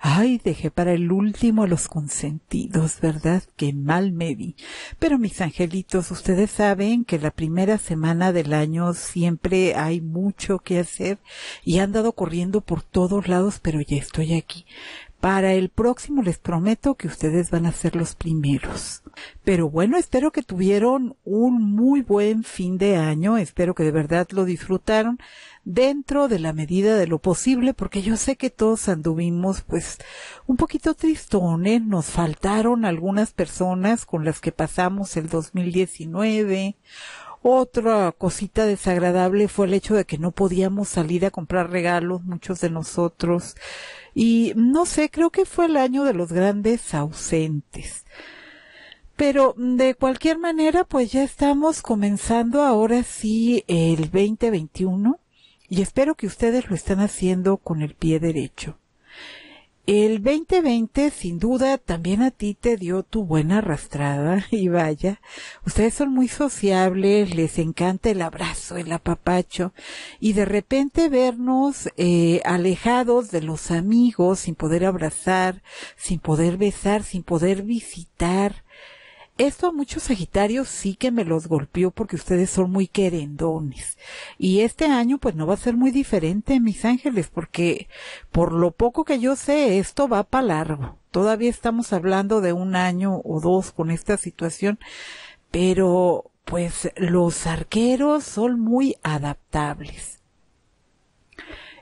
Ay, dejé para el último a los consentidos, ¿verdad? Qué mal me vi. Pero mis angelitos, ustedes saben que la primera semana del año siempre hay mucho que hacer y han dado corriendo por todos lados, pero ya estoy aquí. Para el próximo les prometo que ustedes van a ser los primeros. Pero bueno, espero que tuvieron un muy buen fin de año, espero que de verdad lo disfrutaron dentro de la medida de lo posible, porque yo sé que todos anduvimos pues un poquito tristones, nos faltaron algunas personas con las que pasamos el 2019. Otra cosita desagradable fue el hecho de que no podíamos salir a comprar regalos, muchos de nosotros. Y no sé, creo que fue el año de los grandes ausentes. Pero de cualquier manera, pues ya estamos comenzando ahora sí el 2021 y espero que ustedes lo están haciendo con el pie derecho. El 2020, sin duda, también a ti te dio tu buena arrastrada y vaya, ustedes son muy sociables, les encanta el abrazo, el apapacho y de repente vernos eh, alejados de los amigos, sin poder abrazar, sin poder besar, sin poder visitar, esto a muchos Sagitarios sí que me los golpeó porque ustedes son muy querendones. Y este año pues no va a ser muy diferente, mis ángeles, porque por lo poco que yo sé, esto va para largo. Todavía estamos hablando de un año o dos con esta situación, pero pues los arqueros son muy adaptables.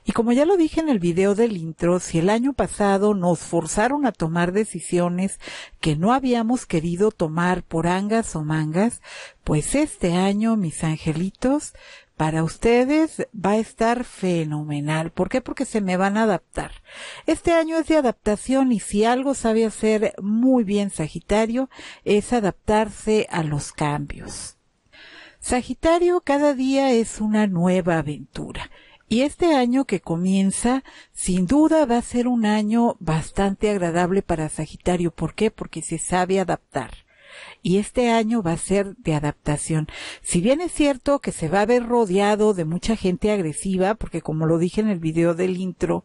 Y como ya lo dije en el video del intro, si el año pasado nos forzaron a tomar decisiones que no habíamos querido tomar por angas o mangas, pues este año, mis angelitos, para ustedes va a estar fenomenal. ¿Por qué? Porque se me van a adaptar. Este año es de adaptación y si algo sabe hacer muy bien Sagitario es adaptarse a los cambios. Sagitario cada día es una nueva aventura y este año que comienza, sin duda va a ser un año bastante agradable para Sagitario. ¿Por qué? Porque se sabe adaptar y este año va a ser de adaptación. Si bien es cierto que se va a ver rodeado de mucha gente agresiva, porque como lo dije en el video del intro,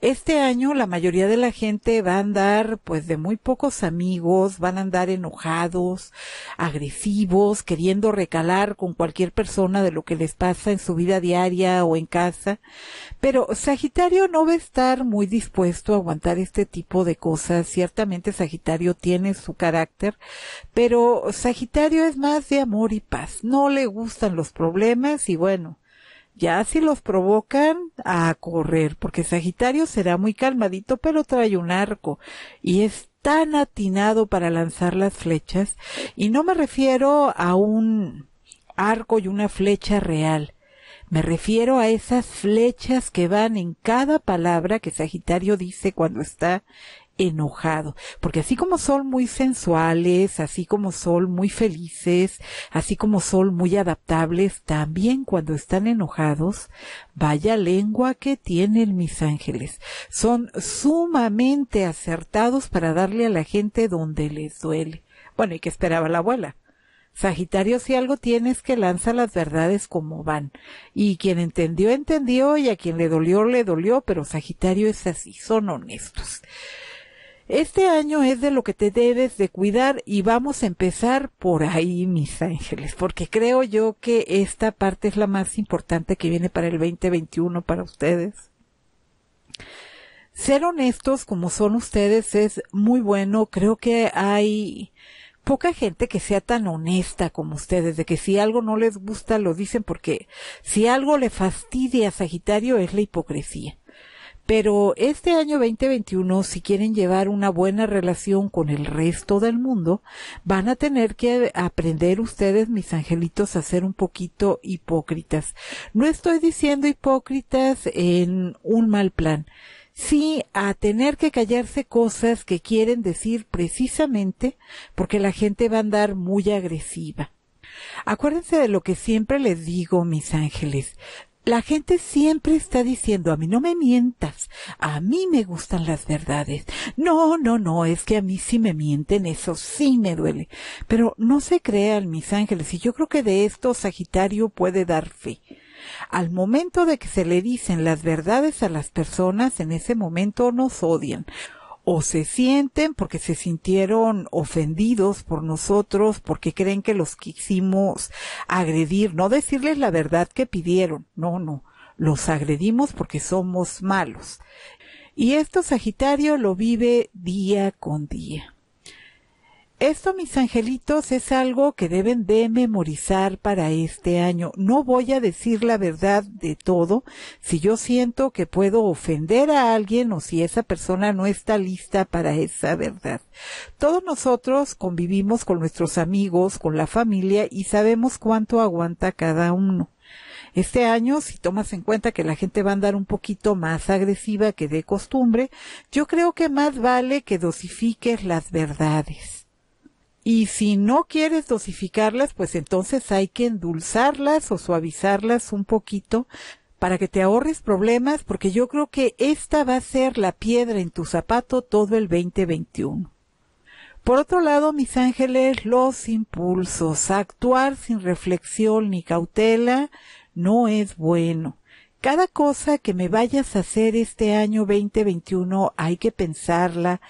este año la mayoría de la gente va a andar pues de muy pocos amigos, van a andar enojados, agresivos, queriendo recalar con cualquier persona de lo que les pasa en su vida diaria o en casa. Pero Sagitario no va a estar muy dispuesto a aguantar este tipo de cosas. Ciertamente Sagitario tiene su carácter, pero Sagitario es más de amor y paz. No le gustan los problemas y bueno, ya si los provocan a correr, porque Sagitario será muy calmadito, pero trae un arco y es tan atinado para lanzar las flechas. Y no me refiero a un arco y una flecha real. Me refiero a esas flechas que van en cada palabra que Sagitario dice cuando está enojado, porque así como son muy sensuales, así como son muy felices, así como son muy adaptables, también cuando están enojados, vaya lengua que tienen mis ángeles. Son sumamente acertados para darle a la gente donde les duele. Bueno, ¿y qué esperaba la abuela? Sagitario, si algo tienes que lanza las verdades como van. Y quien entendió, entendió, y a quien le dolió, le dolió, pero Sagitario es así, son honestos. Este año es de lo que te debes de cuidar y vamos a empezar por ahí, mis ángeles, porque creo yo que esta parte es la más importante que viene para el 2021 para ustedes. Ser honestos como son ustedes es muy bueno. Creo que hay poca gente que sea tan honesta como ustedes, de que si algo no les gusta lo dicen porque si algo le fastidia a Sagitario es la hipocresía. Pero este año 2021, si quieren llevar una buena relación con el resto del mundo, van a tener que aprender ustedes, mis angelitos, a ser un poquito hipócritas. No estoy diciendo hipócritas en un mal plan sí a tener que callarse cosas que quieren decir precisamente porque la gente va a andar muy agresiva. Acuérdense de lo que siempre les digo, mis ángeles. La gente siempre está diciendo, a mí no me mientas, a mí me gustan las verdades. No, no, no, es que a mí sí me mienten, eso sí me duele. Pero no se crean mis ángeles, y yo creo que de esto Sagitario puede dar fe. Al momento de que se le dicen las verdades a las personas, en ese momento nos odian o se sienten porque se sintieron ofendidos por nosotros, porque creen que los quisimos agredir, no decirles la verdad que pidieron, no, no, los agredimos porque somos malos. Y esto Sagitario lo vive día con día. Esto, mis angelitos, es algo que deben de memorizar para este año. No voy a decir la verdad de todo. Si yo siento que puedo ofender a alguien o si esa persona no está lista para esa verdad. Todos nosotros convivimos con nuestros amigos, con la familia y sabemos cuánto aguanta cada uno. Este año, si tomas en cuenta que la gente va a andar un poquito más agresiva que de costumbre, yo creo que más vale que dosifiques las verdades. Y si no quieres dosificarlas, pues entonces hay que endulzarlas o suavizarlas un poquito para que te ahorres problemas, porque yo creo que esta va a ser la piedra en tu zapato todo el 2021. Por otro lado, mis ángeles, los impulsos, actuar sin reflexión ni cautela no es bueno. Cada cosa que me vayas a hacer este año 2021 hay que pensarla,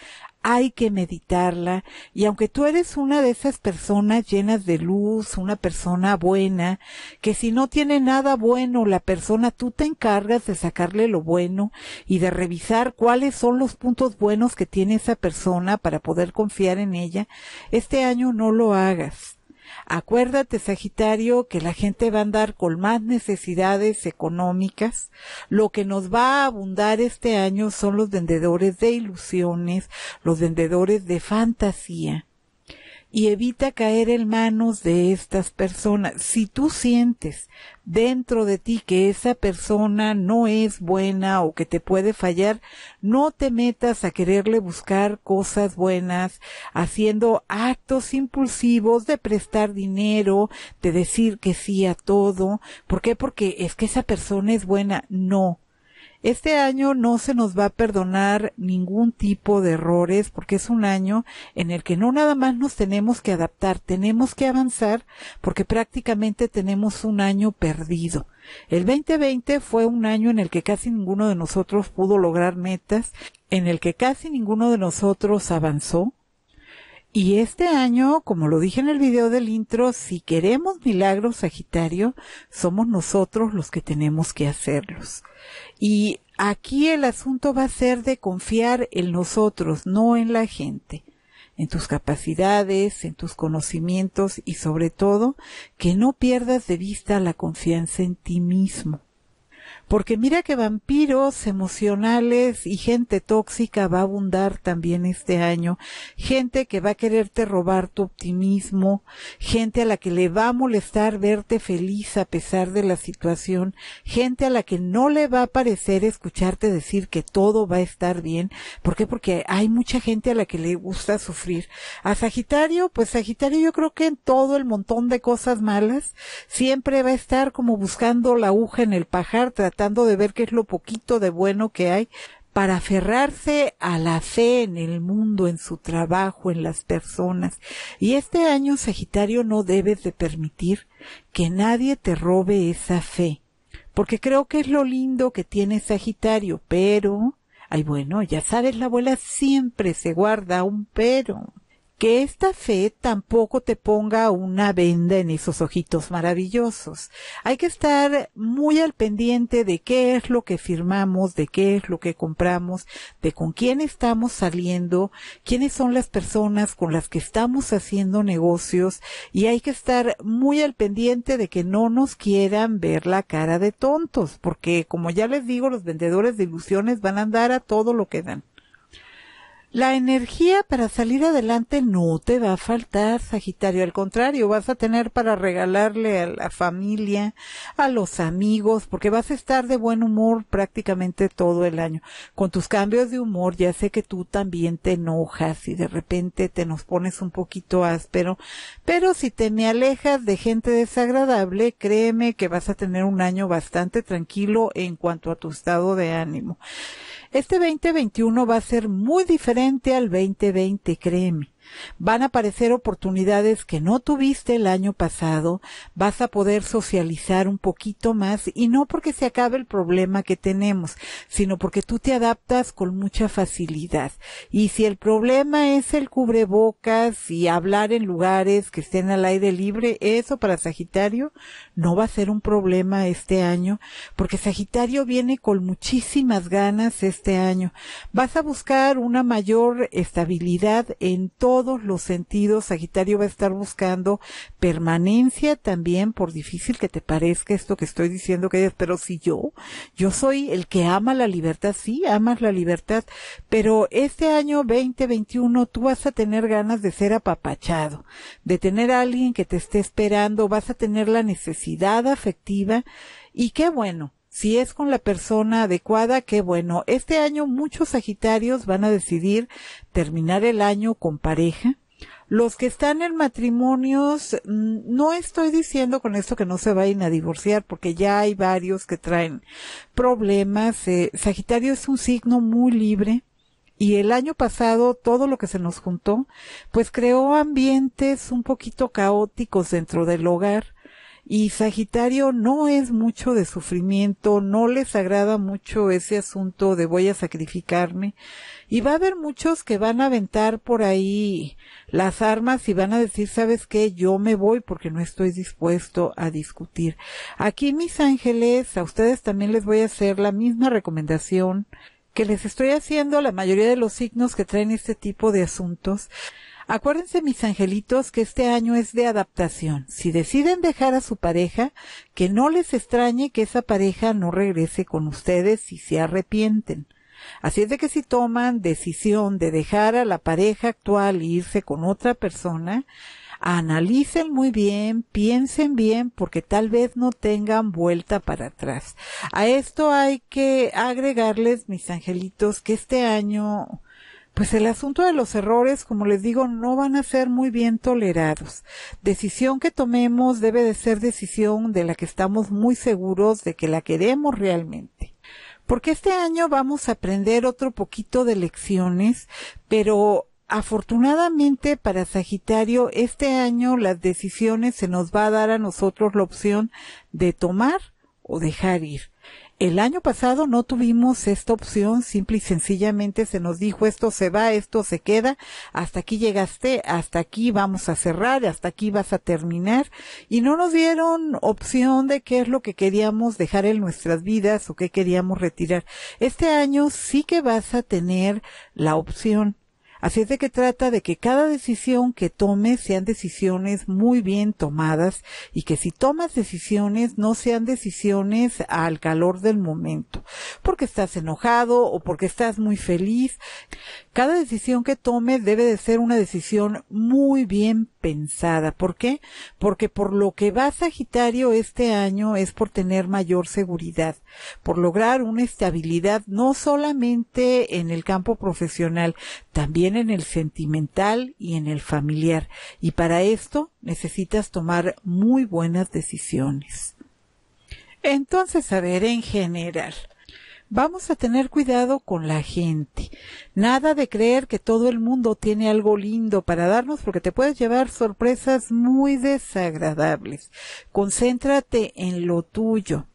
hay que meditarla y aunque tú eres una de esas personas llenas de luz, una persona buena, que si no tiene nada bueno la persona, tú te encargas de sacarle lo bueno y de revisar cuáles son los puntos buenos que tiene esa persona para poder confiar en ella, este año no lo hagas Acuérdate, Sagitario, que la gente va a andar con más necesidades económicas. Lo que nos va a abundar este año son los vendedores de ilusiones, los vendedores de fantasía, y evita caer en manos de estas personas. Si tú sientes dentro de ti que esa persona no es buena o que te puede fallar, no te metas a quererle buscar cosas buenas, haciendo actos impulsivos de prestar dinero, de decir que sí a todo. ¿Por qué? Porque es que esa persona es buena. No, este año no se nos va a perdonar ningún tipo de errores porque es un año en el que no nada más nos tenemos que adaptar, tenemos que avanzar porque prácticamente tenemos un año perdido. El 2020 fue un año en el que casi ninguno de nosotros pudo lograr metas, en el que casi ninguno de nosotros avanzó, y este año, como lo dije en el video del intro, si queremos milagros Sagitario, somos nosotros los que tenemos que hacerlos. Y aquí el asunto va a ser de confiar en nosotros, no en la gente en tus capacidades, en tus conocimientos y sobre todo que no pierdas de vista la confianza en ti mismo porque mira que vampiros emocionales y gente tóxica va a abundar también este año, gente que va a quererte robar tu optimismo, gente a la que le va a molestar verte feliz a pesar de la situación, gente a la que no le va a parecer escucharte decir que todo va a estar bien, ¿por qué? Porque hay mucha gente a la que le gusta sufrir. A Sagitario, pues Sagitario yo creo que en todo el montón de cosas malas siempre va a estar como buscando la aguja en el pajar, tratando de ver qué es lo poquito de bueno que hay para aferrarse a la fe en el mundo, en su trabajo, en las personas. Y este año, Sagitario, no debes de permitir que nadie te robe esa fe, porque creo que es lo lindo que tiene Sagitario, pero... Ay, bueno, ya sabes, la abuela siempre se guarda un pero que esta fe tampoco te ponga una venda en esos ojitos maravillosos. Hay que estar muy al pendiente de qué es lo que firmamos, de qué es lo que compramos, de con quién estamos saliendo, quiénes son las personas con las que estamos haciendo negocios y hay que estar muy al pendiente de que no nos quieran ver la cara de tontos, porque como ya les digo, los vendedores de ilusiones van a andar a todo lo que dan. La energía para salir adelante no te va a faltar, Sagitario. Al contrario, vas a tener para regalarle a la familia, a los amigos, porque vas a estar de buen humor prácticamente todo el año. Con tus cambios de humor, ya sé que tú también te enojas y de repente te nos pones un poquito áspero, pero si te me alejas de gente desagradable, créeme que vas a tener un año bastante tranquilo en cuanto a tu estado de ánimo. Este 2021 va a ser muy diferente al 2020, créeme. Van a aparecer oportunidades que no tuviste el año pasado, vas a poder socializar un poquito más y no porque se acabe el problema que tenemos, sino porque tú te adaptas con mucha facilidad. Y si el problema es el cubrebocas y hablar en lugares que estén al aire libre, eso para Sagitario no va a ser un problema este año, porque Sagitario viene con muchísimas ganas este año. Vas a buscar una mayor estabilidad en todo todos los sentidos. Sagitario va a estar buscando permanencia también, por difícil que te parezca esto que estoy diciendo que es, pero si yo, yo soy el que ama la libertad, sí, amas la libertad, pero este año 2021 tú vas a tener ganas de ser apapachado, de tener a alguien que te esté esperando, vas a tener la necesidad afectiva y qué bueno, si es con la persona adecuada, qué bueno. Este año muchos Sagitarios van a decidir terminar el año con pareja. Los que están en matrimonios, mm, no estoy diciendo con esto que no se vayan a divorciar, porque ya hay varios que traen problemas. Eh, Sagitario es un signo muy libre y el año pasado todo lo que se nos juntó, pues creó ambientes un poquito caóticos dentro del hogar y Sagitario no es mucho de sufrimiento, no les agrada mucho ese asunto de voy a sacrificarme. Y va a haber muchos que van a aventar por ahí las armas y van a decir, sabes qué, yo me voy porque no estoy dispuesto a discutir. Aquí mis ángeles, a ustedes también les voy a hacer la misma recomendación que les estoy haciendo a la mayoría de los signos que traen este tipo de asuntos. Acuérdense, mis angelitos, que este año es de adaptación. Si deciden dejar a su pareja, que no les extrañe que esa pareja no regrese con ustedes y se arrepienten. Así es de que si toman decisión de dejar a la pareja actual e irse con otra persona, analicen muy bien, piensen bien, porque tal vez no tengan vuelta para atrás. A esto hay que agregarles, mis angelitos, que este año pues el asunto de los errores, como les digo, no van a ser muy bien tolerados. Decisión que tomemos debe de ser decisión de la que estamos muy seguros de que la queremos realmente porque este año vamos a aprender otro poquito de lecciones, pero afortunadamente para Sagitario este año las decisiones se nos va a dar a nosotros la opción de tomar o dejar ir. El año pasado no tuvimos esta opción, simple y sencillamente se nos dijo esto se va, esto se queda, hasta aquí llegaste, hasta aquí vamos a cerrar, hasta aquí vas a terminar y no nos dieron opción de qué es lo que queríamos dejar en nuestras vidas o qué queríamos retirar. Este año sí que vas a tener la opción Así es de que trata de que cada decisión que tomes sean decisiones muy bien tomadas y que si tomas decisiones no sean decisiones al calor del momento, porque estás enojado o porque estás muy feliz, cada decisión que tome debe de ser una decisión muy bien pensada. ¿Por qué? Porque por lo que va Sagitario este año es por tener mayor seguridad, por lograr una estabilidad no solamente en el campo profesional, también en el sentimental y en el familiar. Y para esto necesitas tomar muy buenas decisiones. Entonces, a ver, en general, vamos a tener cuidado con la gente. Nada de creer que todo el mundo tiene algo lindo para darnos porque te puedes llevar sorpresas muy desagradables. Concéntrate en lo tuyo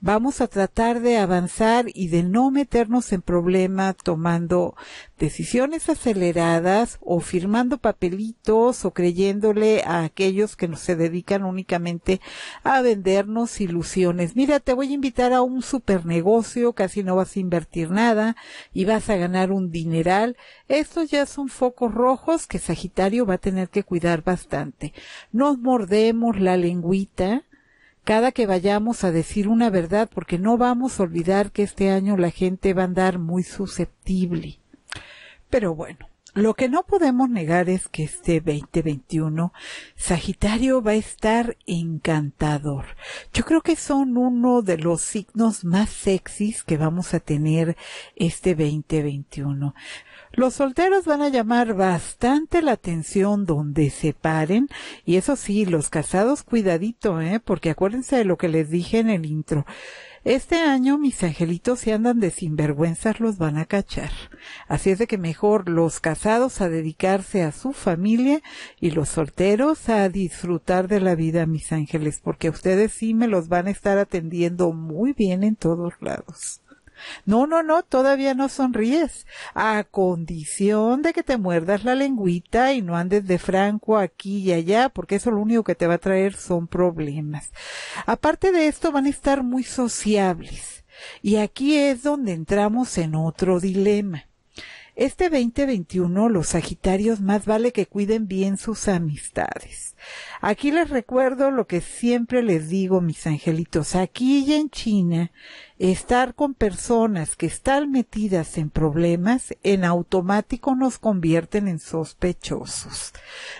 vamos a tratar de avanzar y de no meternos en problema tomando decisiones aceleradas o firmando papelitos o creyéndole a aquellos que se dedican únicamente a vendernos ilusiones. Mira, te voy a invitar a un super negocio, casi no vas a invertir nada y vas a ganar un dineral. Estos ya son focos rojos que Sagitario va a tener que cuidar bastante. Nos mordemos la lengüita cada que vayamos a decir una verdad, porque no vamos a olvidar que este año la gente va a andar muy susceptible. Pero bueno, lo que no podemos negar es que este 2021 Sagitario va a estar encantador. Yo creo que son uno de los signos más sexys que vamos a tener este 2021. Los solteros van a llamar bastante la atención donde se paren y eso sí, los casados cuidadito, ¿eh? porque acuérdense de lo que les dije en el intro. Este año mis angelitos si andan de sinvergüenzas los van a cachar. Así es de que mejor los casados a dedicarse a su familia y los solteros a disfrutar de la vida, mis ángeles, porque ustedes sí me los van a estar atendiendo muy bien en todos lados. No, no, no, todavía no sonríes, a condición de que te muerdas la lengüita y no andes de franco aquí y allá, porque eso lo único que te va a traer son problemas. Aparte de esto, van a estar muy sociables. Y aquí es donde entramos en otro dilema. Este 2021 los Sagitarios más vale que cuiden bien sus amistades. Aquí les recuerdo lo que siempre les digo, mis angelitos, aquí y en China, estar con personas que están metidas en problemas en automático nos convierten en sospechosos.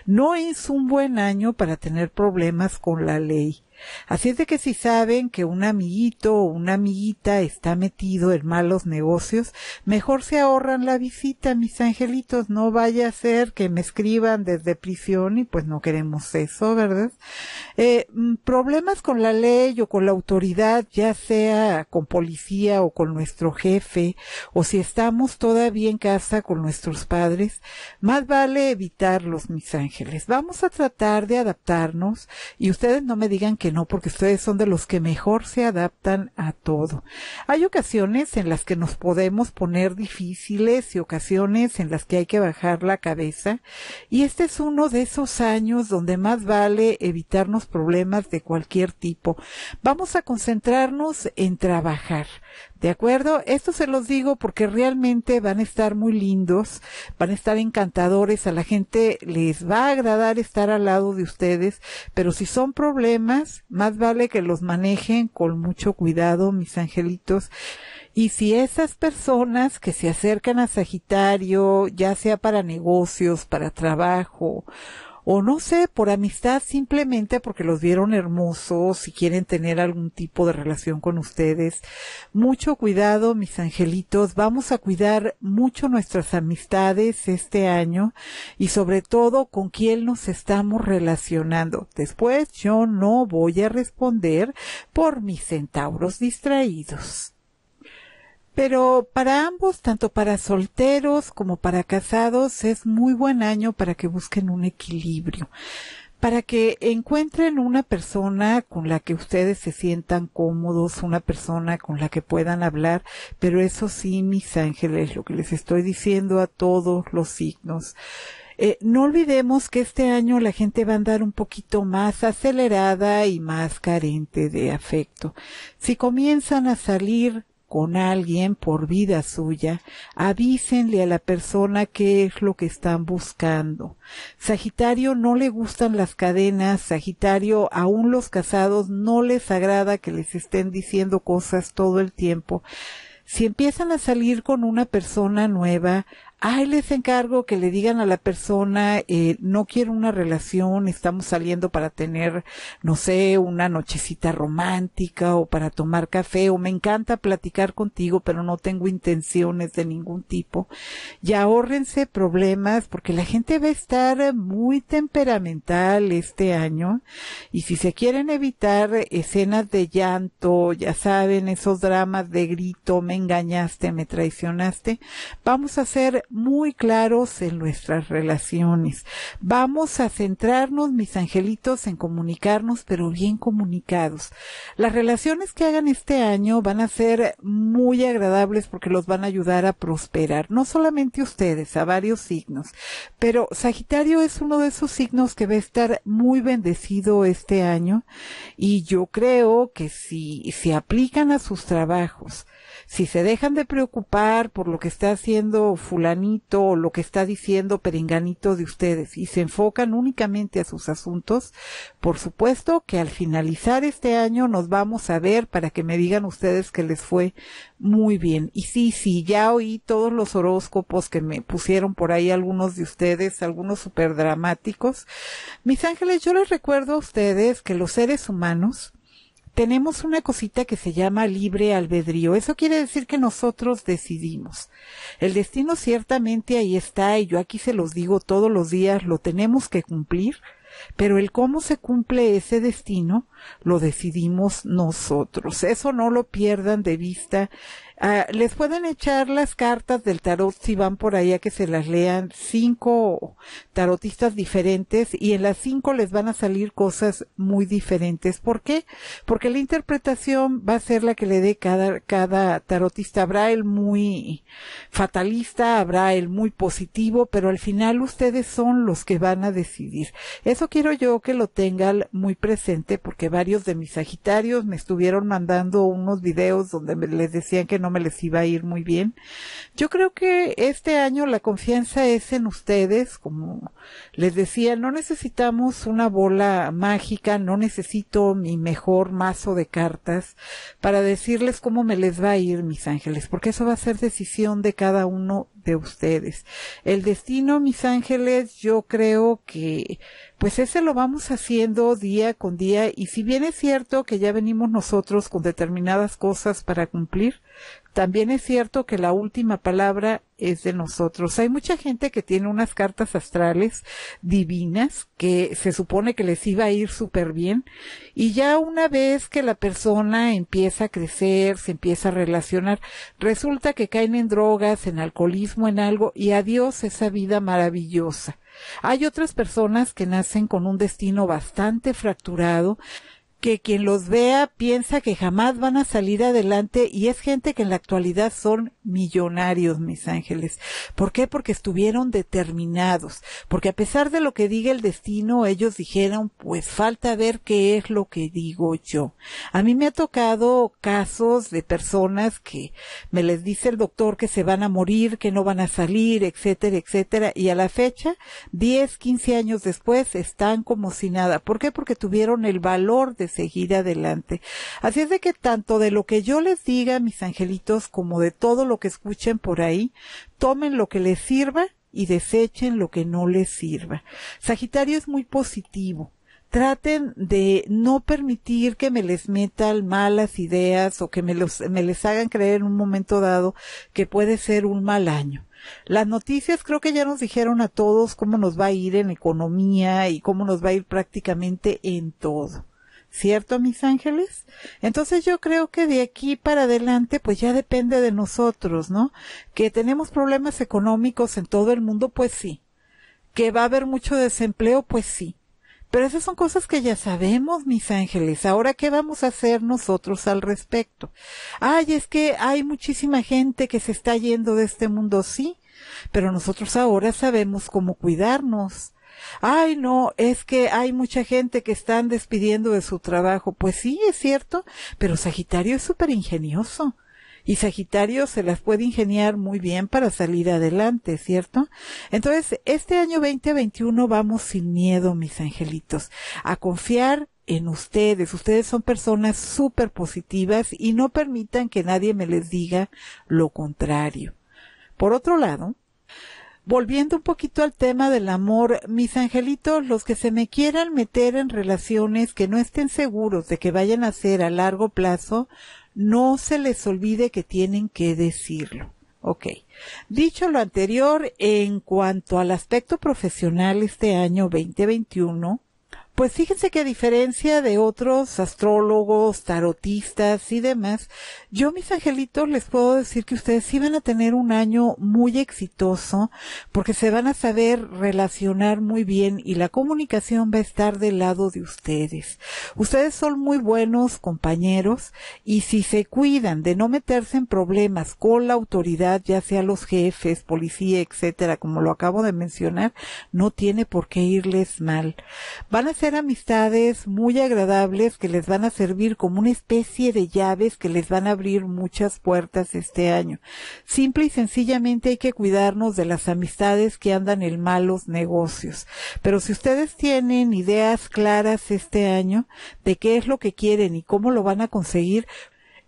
No es un buen año para tener problemas con la ley. Así es de que si saben que un amiguito o una amiguita está metido en malos negocios, mejor se ahorran la visita, mis angelitos. No vaya a ser que me escriban desde prisión y pues no queremos eso, ¿verdad? Eh, mm, problemas con la ley o con la autoridad, ya sea con policía o con nuestro jefe, o si estamos todavía en casa con nuestros padres, más vale evitarlos, mis ángeles. Vamos a tratar de adaptarnos y ustedes no me digan que no, porque ustedes son de los que mejor se adaptan a todo. Hay ocasiones en las que nos podemos poner difíciles y ocasiones en las que hay que bajar la cabeza y este es uno de esos años donde más vale evitarnos problemas de cualquier tipo. Vamos a concentrarnos en trabajar ¿De acuerdo? Esto se los digo porque realmente van a estar muy lindos, van a estar encantadores, a la gente les va a agradar estar al lado de ustedes, pero si son problemas, más vale que los manejen con mucho cuidado, mis angelitos. Y si esas personas que se acercan a Sagitario, ya sea para negocios, para trabajo, o no sé, por amistad simplemente porque los vieron hermosos y quieren tener algún tipo de relación con ustedes. Mucho cuidado, mis angelitos. Vamos a cuidar mucho nuestras amistades este año y sobre todo con quién nos estamos relacionando. Después yo no voy a responder por mis centauros distraídos. Pero para ambos, tanto para solteros como para casados, es muy buen año para que busquen un equilibrio, para que encuentren una persona con la que ustedes se sientan cómodos, una persona con la que puedan hablar, pero eso sí, mis ángeles, lo que les estoy diciendo a todos los signos. Eh, no olvidemos que este año la gente va a andar un poquito más acelerada y más carente de afecto. Si comienzan a salir con alguien por vida suya, avísenle a la persona qué es lo que están buscando. Sagitario no le gustan las cadenas, Sagitario aún los casados no les agrada que les estén diciendo cosas todo el tiempo. Si empiezan a salir con una persona nueva, ay, ah, les encargo que le digan a la persona, eh, no quiero una relación, estamos saliendo para tener, no sé, una nochecita romántica o para tomar café o me encanta platicar contigo, pero no tengo intenciones de ningún tipo. Y ahórrense problemas porque la gente va a estar muy temperamental este año y si se quieren evitar escenas de llanto, ya saben, esos dramas de grito, me engañaste, me traicionaste, vamos a hacer muy claros en nuestras relaciones. Vamos a centrarnos, mis angelitos, en comunicarnos, pero bien comunicados. Las relaciones que hagan este año van a ser muy agradables porque los van a ayudar a prosperar, no solamente ustedes, a varios signos. Pero Sagitario es uno de esos signos que va a estar muy bendecido este año y yo creo que si se aplican a sus trabajos, si se dejan de preocupar por lo que está haciendo fulano, lo que está diciendo Perenganito de ustedes y se enfocan únicamente a sus asuntos, por supuesto que al finalizar este año nos vamos a ver para que me digan ustedes que les fue muy bien. Y sí, sí, ya oí todos los horóscopos que me pusieron por ahí algunos de ustedes, algunos súper dramáticos. Mis ángeles, yo les recuerdo a ustedes que los seres humanos tenemos una cosita que se llama libre albedrío. Eso quiere decir que nosotros decidimos. El destino ciertamente ahí está y yo aquí se los digo todos los días, lo tenemos que cumplir, pero el cómo se cumple ese destino lo decidimos nosotros. Eso no lo pierdan de vista Ah, les pueden echar las cartas del tarot si van por allá que se las lean cinco tarotistas diferentes y en las cinco les van a salir cosas muy diferentes. ¿Por qué? Porque la interpretación va a ser la que le dé cada, cada tarotista. Habrá el muy fatalista, habrá el muy positivo, pero al final ustedes son los que van a decidir. Eso quiero yo que lo tengan muy presente porque varios de mis sagitarios me estuvieron mandando unos videos donde les decían que no me les iba a ir muy bien. Yo creo que este año la confianza es en ustedes, como les decía, no necesitamos una bola mágica, no necesito mi mejor mazo de cartas para decirles cómo me les va a ir, mis ángeles, porque eso va a ser decisión de cada uno ustedes. El destino, mis ángeles, yo creo que pues ese lo vamos haciendo día con día y si bien es cierto que ya venimos nosotros con determinadas cosas para cumplir, también es cierto que la última palabra es de nosotros. Hay mucha gente que tiene unas cartas astrales divinas que se supone que les iba a ir súper bien y ya una vez que la persona empieza a crecer, se empieza a relacionar, resulta que caen en drogas, en alcoholismo, en algo y adiós esa vida maravillosa. Hay otras personas que nacen con un destino bastante fracturado, que quien los vea piensa que jamás van a salir adelante y es gente que en la actualidad son millonarios, mis ángeles. ¿Por qué? Porque estuvieron determinados, porque a pesar de lo que diga el destino, ellos dijeron, pues falta ver qué es lo que digo yo. A mí me ha tocado casos de personas que me les dice el doctor que se van a morir, que no van a salir, etcétera, etcétera, y a la fecha, 10, 15 años después, están como si nada. ¿Por qué? Porque tuvieron el valor de seguir adelante. Así es de que tanto de lo que yo les diga, mis angelitos, como de todo lo que escuchen por ahí, tomen lo que les sirva y desechen lo que no les sirva. Sagitario es muy positivo, traten de no permitir que me les metan malas ideas o que me, los, me les hagan creer en un momento dado que puede ser un mal año. Las noticias creo que ya nos dijeron a todos cómo nos va a ir en economía y cómo nos va a ir prácticamente en todo. ¿Cierto, mis ángeles? Entonces yo creo que de aquí para adelante, pues ya depende de nosotros, ¿no? Que tenemos problemas económicos en todo el mundo, pues sí. Que va a haber mucho desempleo, pues sí. Pero esas son cosas que ya sabemos, mis ángeles. Ahora, ¿qué vamos a hacer nosotros al respecto? Ay, es que hay muchísima gente que se está yendo de este mundo, sí, pero nosotros ahora sabemos cómo cuidarnos ay no, es que hay mucha gente que están despidiendo de su trabajo. Pues sí, es cierto, pero Sagitario es súper ingenioso. Y Sagitario se las puede ingeniar muy bien para salir adelante, ¿cierto? Entonces, este año 2021 vamos sin miedo, mis angelitos, a confiar en ustedes. Ustedes son personas súper positivas y no permitan que nadie me les diga lo contrario. Por otro lado, volviendo un poquito al tema del amor, mis angelitos, los que se me quieran meter en relaciones que no estén seguros de que vayan a ser a largo plazo, no se les olvide que tienen que decirlo. Ok. Dicho lo anterior, en cuanto al aspecto profesional este año 2021, pues fíjense que a diferencia de otros astrólogos, tarotistas y demás, yo mis angelitos les puedo decir que ustedes sí van a tener un año muy exitoso porque se van a saber relacionar muy bien y la comunicación va a estar del lado de ustedes. Ustedes son muy buenos compañeros y si se cuidan de no meterse en problemas con la autoridad, ya sea los jefes, policía, etcétera, como lo acabo de mencionar, no tiene por qué irles mal. Van a ser amistades muy agradables que les van a servir como una especie de llaves que les van a abrir muchas puertas este año. Simple y sencillamente hay que cuidarnos de las amistades que andan en malos negocios. Pero si ustedes tienen ideas claras este año de qué es lo que quieren y cómo lo van a conseguir,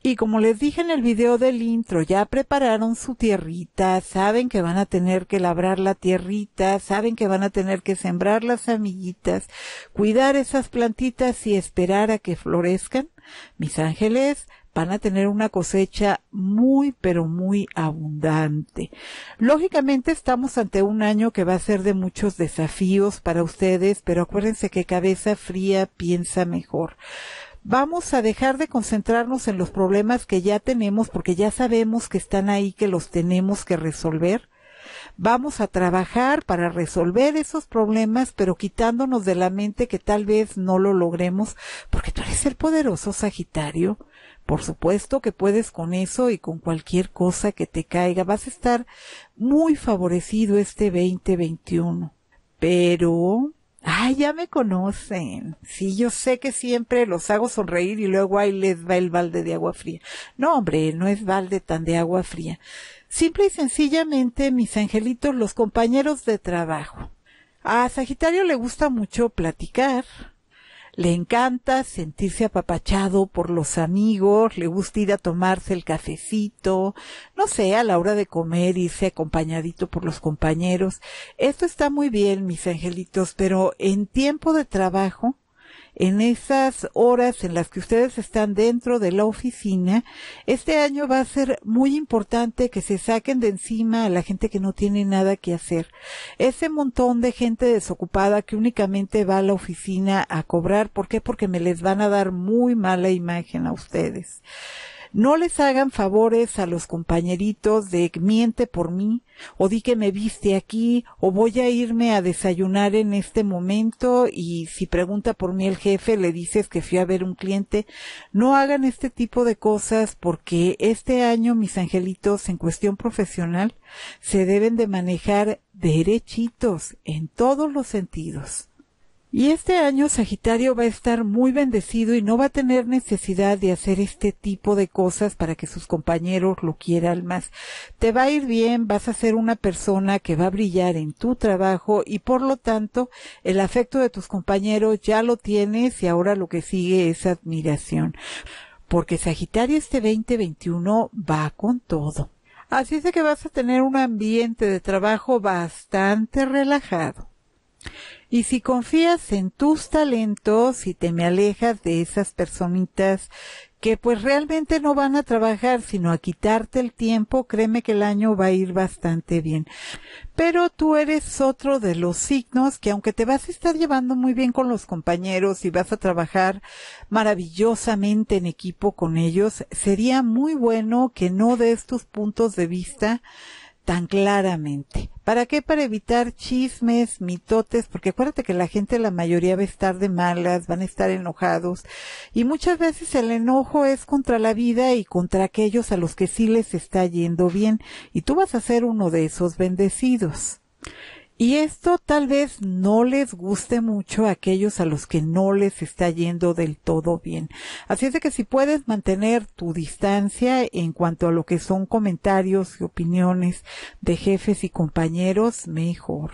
y como les dije en el video del intro, ya prepararon su tierrita, saben que van a tener que labrar la tierrita, saben que van a tener que sembrar las amiguitas, cuidar esas plantitas y esperar a que florezcan. Mis ángeles, van a tener una cosecha muy, pero muy abundante. Lógicamente estamos ante un año que va a ser de muchos desafíos para ustedes, pero acuérdense que cabeza fría piensa mejor vamos a dejar de concentrarnos en los problemas que ya tenemos, porque ya sabemos que están ahí, que los tenemos que resolver. Vamos a trabajar para resolver esos problemas, pero quitándonos de la mente que tal vez no lo logremos, porque tú eres el poderoso Sagitario. Por supuesto que puedes con eso y con cualquier cosa que te caiga. Vas a estar muy favorecido este 2021. Pero Ay, ya me conocen. Sí, yo sé que siempre los hago sonreír y luego ahí les va el balde de agua fría. No, hombre, no es balde tan de agua fría. Simple y sencillamente, mis angelitos, los compañeros de trabajo. A Sagitario le gusta mucho platicar, le encanta sentirse apapachado por los amigos, le gusta ir a tomarse el cafecito, no sé, a la hora de comer, irse acompañadito por los compañeros. Esto está muy bien, mis angelitos, pero en tiempo de trabajo en esas horas en las que ustedes están dentro de la oficina, este año va a ser muy importante que se saquen de encima a la gente que no tiene nada que hacer. Ese montón de gente desocupada que únicamente va a la oficina a cobrar, ¿por qué? Porque me les van a dar muy mala imagen a ustedes. No les hagan favores a los compañeritos de miente por mí, o di que me viste aquí, o voy a irme a desayunar en este momento y si pregunta por mí el jefe le dices que fui a ver un cliente. No hagan este tipo de cosas porque este año mis angelitos en cuestión profesional se deben de manejar derechitos en todos los sentidos. Y este año Sagitario va a estar muy bendecido y no va a tener necesidad de hacer este tipo de cosas para que sus compañeros lo quieran más. Te va a ir bien, vas a ser una persona que va a brillar en tu trabajo y por lo tanto el afecto de tus compañeros ya lo tienes y ahora lo que sigue es admiración. Porque Sagitario este 2021 va con todo. Así es de que vas a tener un ambiente de trabajo bastante relajado. Y si confías en tus talentos y te me alejas de esas personitas que pues realmente no van a trabajar sino a quitarte el tiempo, créeme que el año va a ir bastante bien. Pero tú eres otro de los signos que aunque te vas a estar llevando muy bien con los compañeros y vas a trabajar maravillosamente en equipo con ellos, sería muy bueno que no des tus puntos de vista tan claramente. ¿Para qué? Para evitar chismes, mitotes, porque acuérdate que la gente, la mayoría va a estar de malas, van a estar enojados y muchas veces el enojo es contra la vida y contra aquellos a los que sí les está yendo bien y tú vas a ser uno de esos bendecidos. Y esto tal vez no les guste mucho a aquellos a los que no les está yendo del todo bien. Así es de que si puedes mantener tu distancia en cuanto a lo que son comentarios y opiniones de jefes y compañeros, mejor.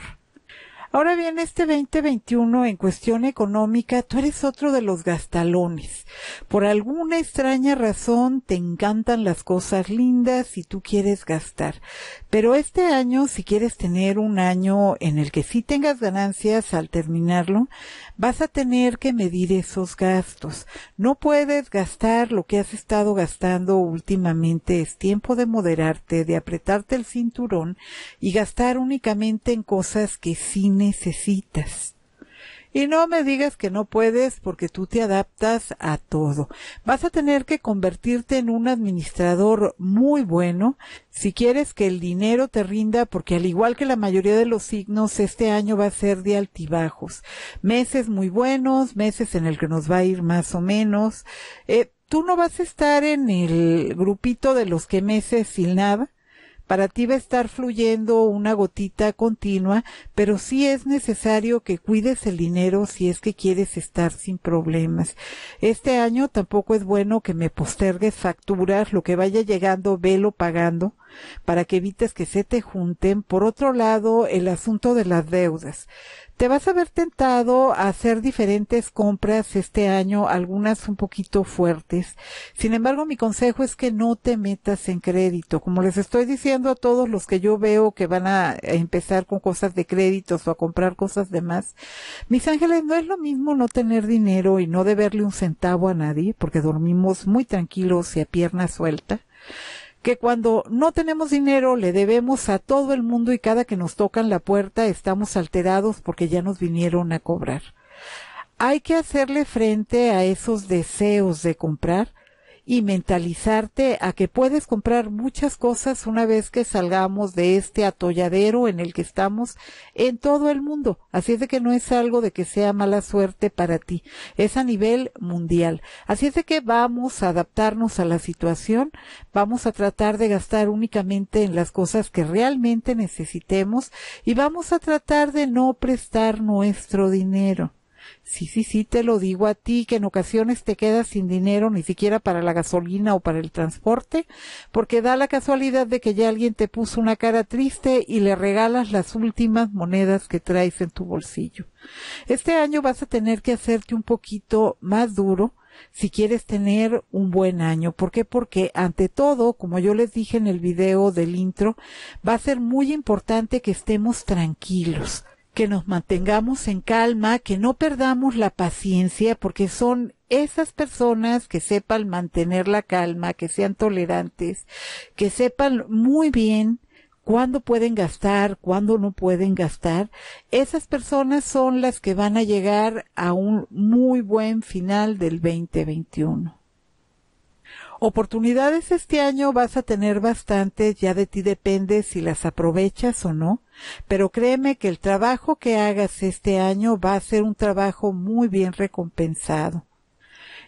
Ahora bien, este 2021 en cuestión económica, tú eres otro de los gastalones. Por alguna extraña razón te encantan las cosas lindas y tú quieres gastar. Pero este año, si quieres tener un año en el que sí tengas ganancias al terminarlo, vas a tener que medir esos gastos. No puedes gastar lo que has estado gastando últimamente. Es tiempo de moderarte, de apretarte el cinturón y gastar únicamente en cosas que sí necesitas. Y no me digas que no puedes porque tú te adaptas a todo. Vas a tener que convertirte en un administrador muy bueno si quieres que el dinero te rinda porque al igual que la mayoría de los signos, este año va a ser de altibajos. Meses muy buenos, meses en el que nos va a ir más o menos. Eh, tú no vas a estar en el grupito de los que meses sin nada para ti va a estar fluyendo una gotita continua, pero sí es necesario que cuides el dinero si es que quieres estar sin problemas. Este año tampoco es bueno que me postergues facturas, lo que vaya llegando, velo pagando para que evites que se te junten. Por otro lado, el asunto de las deudas. Te vas a ver tentado a hacer diferentes compras este año, algunas un poquito fuertes. Sin embargo, mi consejo es que no te metas en crédito. Como les estoy diciendo a todos los que yo veo que van a empezar con cosas de créditos o a comprar cosas de más, mis ángeles, no es lo mismo no tener dinero y no deberle un centavo a nadie, porque dormimos muy tranquilos y a pierna suelta que cuando no tenemos dinero le debemos a todo el mundo y cada que nos tocan la puerta estamos alterados porque ya nos vinieron a cobrar. Hay que hacerle frente a esos deseos de comprar y mentalizarte a que puedes comprar muchas cosas una vez que salgamos de este atolladero en el que estamos en todo el mundo. Así es de que no es algo de que sea mala suerte para ti, es a nivel mundial. Así es de que vamos a adaptarnos a la situación, vamos a tratar de gastar únicamente en las cosas que realmente necesitemos y vamos a tratar de no prestar nuestro dinero. Sí, sí, sí, te lo digo a ti, que en ocasiones te quedas sin dinero ni siquiera para la gasolina o para el transporte, porque da la casualidad de que ya alguien te puso una cara triste y le regalas las últimas monedas que traes en tu bolsillo. Este año vas a tener que hacerte un poquito más duro, si quieres tener un buen año. ¿Por qué? Porque ante todo, como yo les dije en el video del intro, va a ser muy importante que estemos tranquilos que nos mantengamos en calma, que no perdamos la paciencia, porque son esas personas que sepan mantener la calma, que sean tolerantes, que sepan muy bien cuándo pueden gastar, cuándo no pueden gastar, esas personas son las que van a llegar a un muy buen final del 2021. Oportunidades este año vas a tener bastantes, ya de ti depende si las aprovechas o no, pero créeme que el trabajo que hagas este año va a ser un trabajo muy bien recompensado.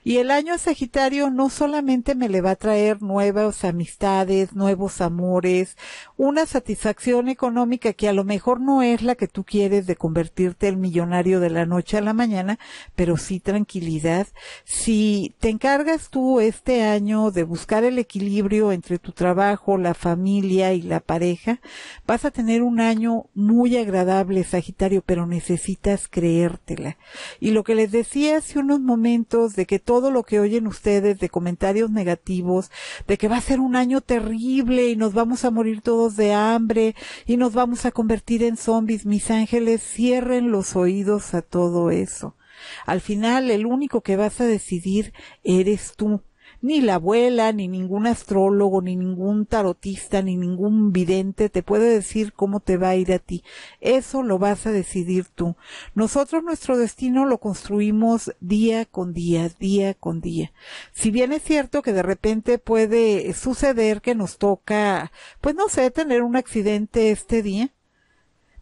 Y el año Sagitario no solamente me le va a traer nuevas amistades, nuevos amores, una satisfacción económica que a lo mejor no es la que tú quieres de convertirte el millonario de la noche a la mañana, pero sí tranquilidad. Si te encargas tú este año de buscar el equilibrio entre tu trabajo, la familia y la pareja, vas a tener un año muy agradable, Sagitario, pero necesitas creértela. Y lo que les decía hace unos momentos de que todo lo que oyen ustedes de comentarios negativos, de que va a ser un año terrible y nos vamos a morir todos de hambre y nos vamos a convertir en zombies, mis ángeles, cierren los oídos a todo eso. Al final, el único que vas a decidir eres tú. Ni la abuela, ni ningún astrólogo, ni ningún tarotista, ni ningún vidente te puede decir cómo te va a ir a ti. Eso lo vas a decidir tú. Nosotros nuestro destino lo construimos día con día, día con día. Si bien es cierto que de repente puede suceder que nos toca, pues no sé, tener un accidente este día,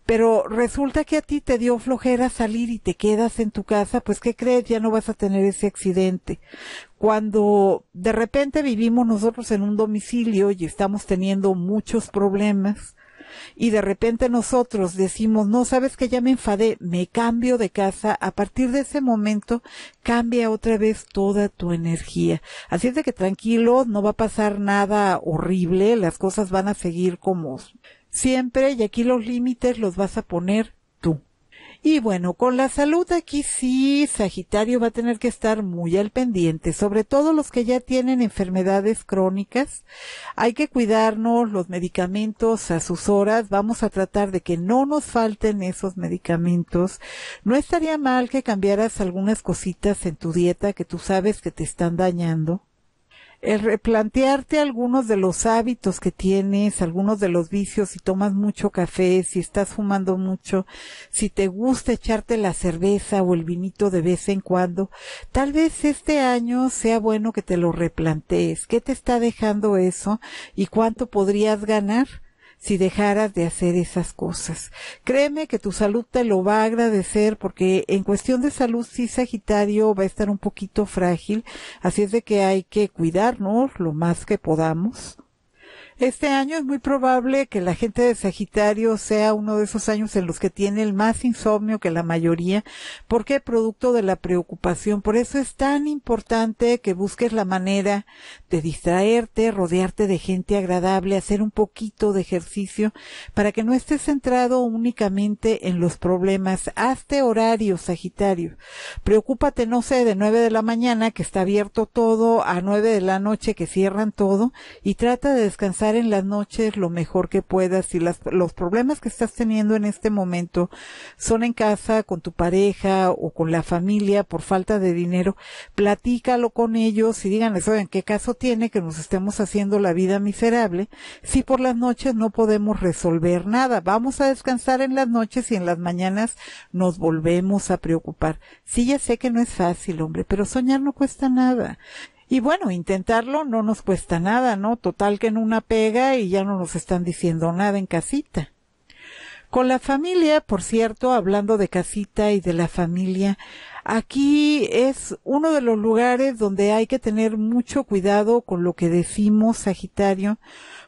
pero resulta que a ti te dio flojera salir y te quedas en tu casa, pues ¿qué crees? Ya no vas a tener ese accidente. Cuando de repente vivimos nosotros en un domicilio y estamos teniendo muchos problemas, y de repente nosotros decimos, no, sabes que ya me enfadé, me cambio de casa, a partir de ese momento cambia otra vez toda tu energía. Así es de que tranquilo, no va a pasar nada horrible, las cosas van a seguir como siempre y aquí los límites los vas a poner tú. Y bueno, con la salud aquí sí, Sagitario va a tener que estar muy al pendiente, sobre todo los que ya tienen enfermedades crónicas. Hay que cuidarnos los medicamentos a sus horas, vamos a tratar de que no nos falten esos medicamentos. No estaría mal que cambiaras algunas cositas en tu dieta que tú sabes que te están dañando el eh, replantearte algunos de los hábitos que tienes, algunos de los vicios, si tomas mucho café, si estás fumando mucho, si te gusta echarte la cerveza o el vinito de vez en cuando, tal vez este año sea bueno que te lo replantees. ¿Qué te está dejando eso y cuánto podrías ganar? si dejaras de hacer esas cosas. Créeme que tu salud te lo va a agradecer porque en cuestión de salud sí Sagitario va a estar un poquito frágil, así es de que hay que cuidarnos lo más que podamos. Este año es muy probable que la gente de Sagitario sea uno de esos años en los que tiene el más insomnio que la mayoría, porque producto de la preocupación. Por eso es tan importante que busques la manera de distraerte, rodearte de gente agradable, hacer un poquito de ejercicio, para que no estés centrado únicamente en los problemas. Hazte horario, Sagitario. Preocúpate, no sé, de nueve de la mañana, que está abierto todo, a nueve de la noche, que cierran todo, y trata de descansar en las noches lo mejor que puedas. Si las, los problemas que estás teniendo en este momento son en casa, con tu pareja o con la familia por falta de dinero, platícalo con ellos y díganles, en ¿qué caso tiene que nos estemos haciendo la vida miserable si por las noches no podemos resolver nada? Vamos a descansar en las noches y en las mañanas nos volvemos a preocupar. Sí, ya sé que no es fácil, hombre, pero soñar no cuesta nada. Y bueno, intentarlo no nos cuesta nada, ¿no? Total que en una pega y ya no nos están diciendo nada en casita. Con la familia, por cierto, hablando de casita y de la familia, aquí es uno de los lugares donde hay que tener mucho cuidado con lo que decimos, Sagitario,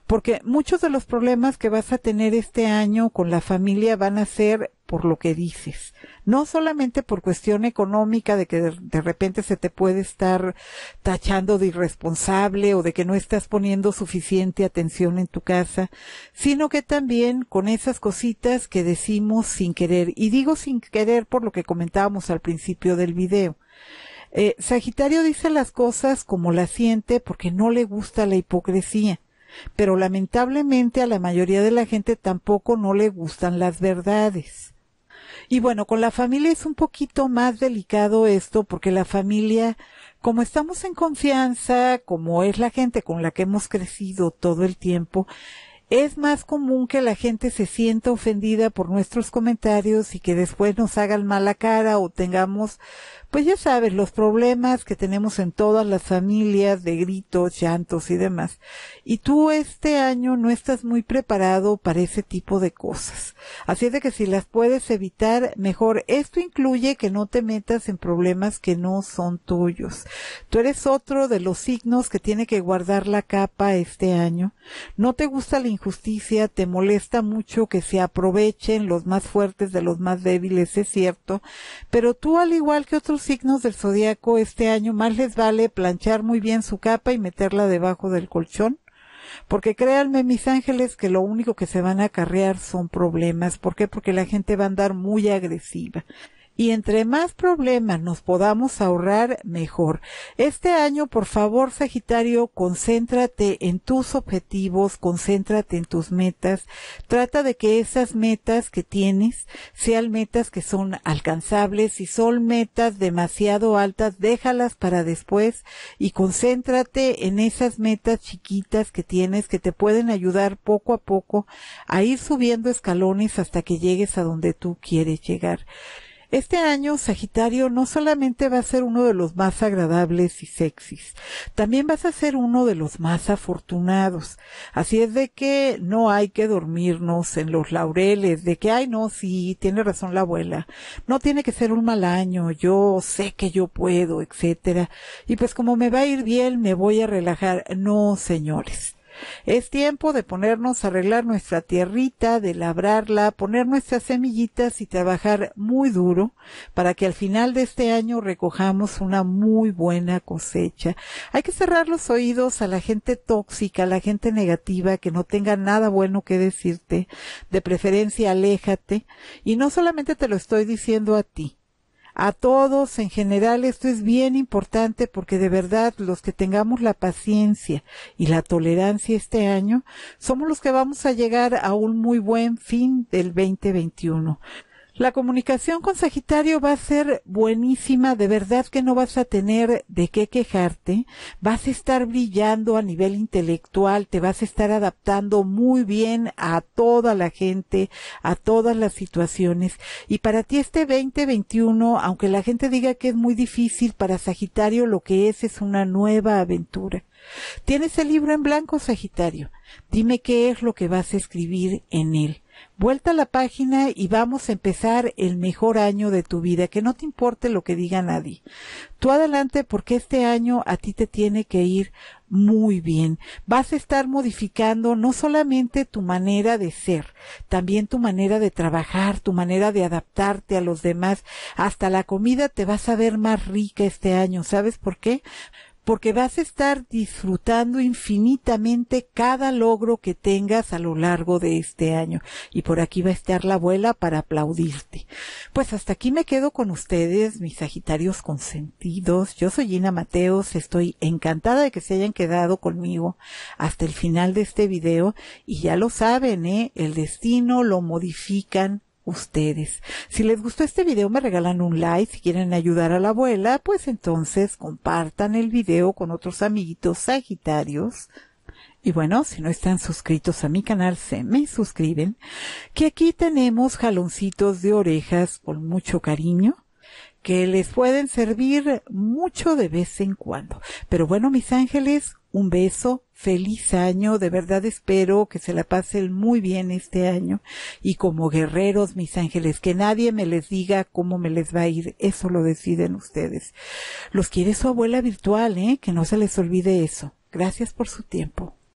porque muchos de los problemas que vas a tener este año con la familia van a ser por lo que dices. No solamente por cuestión económica de que de repente se te puede estar tachando de irresponsable o de que no estás poniendo suficiente atención en tu casa, sino que también con esas cositas que decimos sin querer. Y digo sin querer por lo que comentábamos al principio del video. Eh, Sagitario dice las cosas como las siente porque no le gusta la hipocresía pero lamentablemente a la mayoría de la gente tampoco no le gustan las verdades. Y bueno, con la familia es un poquito más delicado esto porque la familia, como estamos en confianza, como es la gente con la que hemos crecido todo el tiempo, es más común que la gente se sienta ofendida por nuestros comentarios y que después nos hagan mala cara o tengamos pues ya sabes, los problemas que tenemos en todas las familias de gritos, llantos y demás. Y tú este año no estás muy preparado para ese tipo de cosas. Así es de que si las puedes evitar, mejor. Esto incluye que no te metas en problemas que no son tuyos. Tú eres otro de los signos que tiene que guardar la capa este año. No te gusta la injusticia, te molesta mucho que se aprovechen los más fuertes de los más débiles, es cierto. Pero tú al igual que otros signos del zodiaco este año más les vale planchar muy bien su capa y meterla debajo del colchón, porque créanme mis ángeles que lo único que se van a acarrear son problemas. ¿Por qué? Porque la gente va a andar muy agresiva y entre más problemas nos podamos ahorrar, mejor. Este año, por favor, Sagitario, concéntrate en tus objetivos, concéntrate en tus metas, trata de que esas metas que tienes sean metas que son alcanzables, si son metas demasiado altas, déjalas para después y concéntrate en esas metas chiquitas que tienes que te pueden ayudar poco a poco a ir subiendo escalones hasta que llegues a donde tú quieres llegar. Este año Sagitario no solamente va a ser uno de los más agradables y sexys, también vas a ser uno de los más afortunados. Así es de que no hay que dormirnos en los laureles de que, ay, no, sí, tiene razón la abuela, no tiene que ser un mal año, yo sé que yo puedo, etcétera. Y pues como me va a ir bien, me voy a relajar. No, señores. Es tiempo de ponernos a arreglar nuestra tierrita, de labrarla, poner nuestras semillitas y trabajar muy duro para que al final de este año recojamos una muy buena cosecha. Hay que cerrar los oídos a la gente tóxica, a la gente negativa que no tenga nada bueno que decirte. De preferencia, aléjate. Y no solamente te lo estoy diciendo a ti, a todos en general. Esto es bien importante porque de verdad los que tengamos la paciencia y la tolerancia este año somos los que vamos a llegar a un muy buen fin del 2021. La comunicación con Sagitario va a ser buenísima, de verdad que no vas a tener de qué quejarte, vas a estar brillando a nivel intelectual, te vas a estar adaptando muy bien a toda la gente, a todas las situaciones. Y para ti este 2021, aunque la gente diga que es muy difícil, para Sagitario lo que es es una nueva aventura. Tienes el libro en blanco, Sagitario. Dime qué es lo que vas a escribir en él. Vuelta a la página y vamos a empezar el mejor año de tu vida, que no te importe lo que diga nadie. Tú adelante porque este año a ti te tiene que ir muy bien. Vas a estar modificando no solamente tu manera de ser, también tu manera de trabajar, tu manera de adaptarte a los demás. Hasta la comida te vas a ver más rica este año. ¿Sabes por qué? porque vas a estar disfrutando infinitamente cada logro que tengas a lo largo de este año. Y por aquí va a estar la abuela para aplaudirte. Pues hasta aquí me quedo con ustedes, mis Sagitarios consentidos. Yo soy Gina Mateos, estoy encantada de que se hayan quedado conmigo hasta el final de este video. Y ya lo saben, ¿eh? El destino lo modifican ustedes. Si les gustó este video me regalan un like, si quieren ayudar a la abuela, pues entonces compartan el video con otros amiguitos sagitarios. Y bueno, si no están suscritos a mi canal, se me suscriben, que aquí tenemos jaloncitos de orejas con mucho cariño que les pueden servir mucho de vez en cuando. Pero bueno, mis ángeles, un beso, feliz año, de verdad espero que se la pasen muy bien este año y como guerreros, mis ángeles, que nadie me les diga cómo me les va a ir, eso lo deciden ustedes. Los quiere su abuela virtual, ¿eh? Que no se les olvide eso. Gracias por su tiempo.